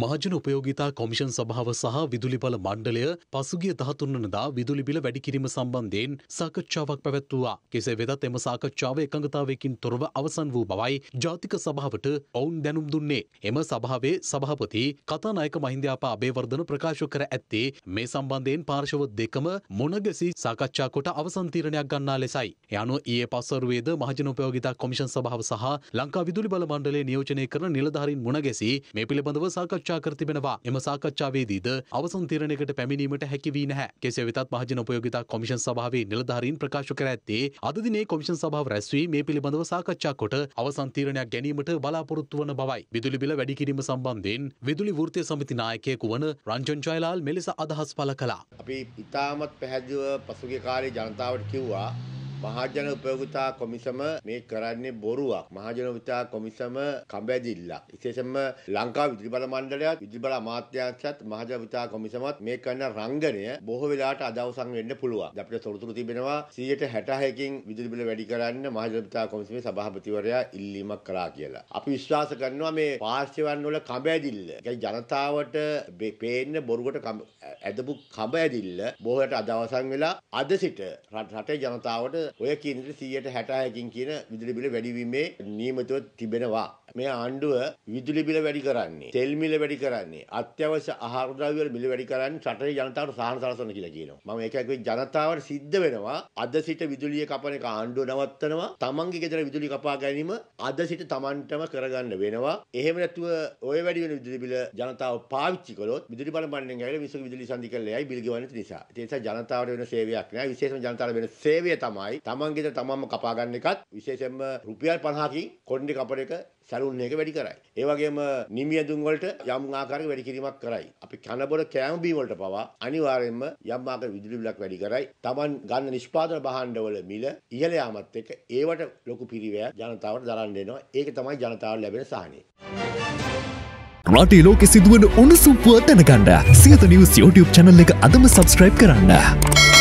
මහජන උපයෝගිතා කොමිෂන් සභාව සහ විදුලිබල මණ්ඩලය පසුගිය දහතුන්නනදා විදුලිබිල වැඩිකිරීම සම්බන්ධයෙන් සාකච්ඡාවක් පැවැත්වවා. කෙසේ වෙදත් එම සාකච්ඡාව එකඟතාවයකින් තොරව අවසන් වූ බවයි ජාතික සභාවට ඔවුන් දැනුම් දුන්නේ. එම සභාවේ සභාපති කතානායක මහින්දයාපා අබේවර්ධන ප්‍රකාශ කර ඇත්තේ මේ සම්බන්ධයෙන් පාර්ශව දෙකම මොනගසි සාකච්ඡා කොට අවසන් තීරණයක් ගන්නා ලෙසයි. යනු ඊයේ පස්වරුවේද මහජන උපයෝගිතා කොමිෂන් සභාව සහ ලංකා විදුලි බල මණ්ඩලය නියෝජනය කරන නිලධාරීන් මුණගැසී මේ පිළිබඳව සාකච්ඡා සාකච්ඡා කර තිබෙනවා. එම සාකච්ඡාවේදීද අවසන් තීරණයකට පැමිණීමට හැකි වී නැහැ. කෙසේ වෙතත් මහජන උපයෝගිතා කොමිෂන් සභාවේ නිලධාරීන් ප්‍රකාශ කර ඇත්තේ අද දිනේ කොමිෂන් සභාව රැස්වී මේ පිළිබඳව සාකච්ඡා කොට අවසන් තීරණයක් ගැනීමට බලාපොරොත්තු වන බවයි. විදුලි බිල වැඩි කිරීම සම්බන්ධයෙන් විදුලි වෘත්තීය සමිති නායකයෙකු වන රංජන් ජයලාල් මෙලෙස අදහස් පළ කළා. අපි ඉතාමත් පැහැදිලිව පසුගිය කාලේ ජනතාවට කිව්වා මහජන උපයෝගිතා කොමිසම මේ කරන්නේ බොරුවක්. මහජන උපයෝගිතා කොමිසම කඹැදිල්ලක්. විශේෂයෙන්ම ලංකා විදුලි බල මණ්ඩලයත් විදුලි බල අමාත්‍යාංශයත් මහජන උපයෝගිතා කොමිසමත් මේ කරන රංගනය බොහෝ වෙලාවට අදවසම් වෙන්න පුළුවන්. අපිට තොරතුරු තිබෙනවා 160කින් විදුලි බල වැඩි කරන්න මහජන උපයෝගිතා කොමිසමේ සභාපතිවරයා ඉල්ලීමක් කළා කියලා. අපි විශ්වාස කරනවා මේ පාර්ශ්වයන් වල කඹැදිල්ල. ඒ ජනතාවට පේන්න බොරුවට ඇදපු කඹ ඇදිල්ල බොහෝට අදවසම් වෙලා අද සිට රටේ ජනතාවට ඔය කියන විදිහට 160කින් කියන විදුලි බිල වැඩිවීමේ නියමිතව තිබෙනවා. මේ ආණ්ඩුව විදුලි බිල වැඩි කරන්නේ, තෙල් මිල වැඩි කරන්නේ, අත්‍යවශ්‍ය ආහාර ද්‍රව්‍ය වල මිල වැඩි කරන්නේ රටේ ජනතාවට සහන සලසන කියලා කියනවා. මම ඒක කිව්වේ ජනතාවට සිද්ධ වෙනවා අද සිට විදුලිය කපන එක ආණ්ඩුව නවත්තනවා. තමන්ගේ ගෙදර විදුලි කපා ගැනීම අද සිට තමන්ටම කරගන්න වෙනවා. එහෙම නැතුව ඔය වැඩි වෙන විදුලි බිල ජනතාව පාවිච්චි කළොත් විදුලි බලපන්නේ ඇවිල්ලා මිනිස්සු විදුලි සංදි කරලා යයි බිල් ගෙවන්නේ නිසා. ඒ නිසා ජනතාවට වෙන සේවයක් නෑ. විශේෂම ජනතාවට වෙන සේවය තමයි තමන්ගෙද තමන්ම කපාගන්න එකත් විශේෂෙන්ම රුපියල් පහකින් කොන්්ඩි කපන එක සැලුන් එක වැඩි කරයි. ඒවගේම නිමියදුම් වලට යම් ආකාරයක වැඩි කිරීමක් කරයි. අපි කනබොඩ කෑම බීම වලට පවා අනිවාර්යයෙන්ම යම් ආකාර විදුලි බිලක් වැඩි කරයි. Taman ගන්න නිෂ්පාදන භාණ්ඩවල මිල ඉහළ යාමත් එක්ක ඒවට ලොකු පිරිවැයක් ජනතාවට දරන්න එනවා. ඒක තමයි ජනතාවට ලැබෙන සහනය. රටේ ලෝකෙ සිදුවන උණුසුම් පුව දැනගන්න සියත නිවුස් YouTube channel එක අදම subscribe කරන්න.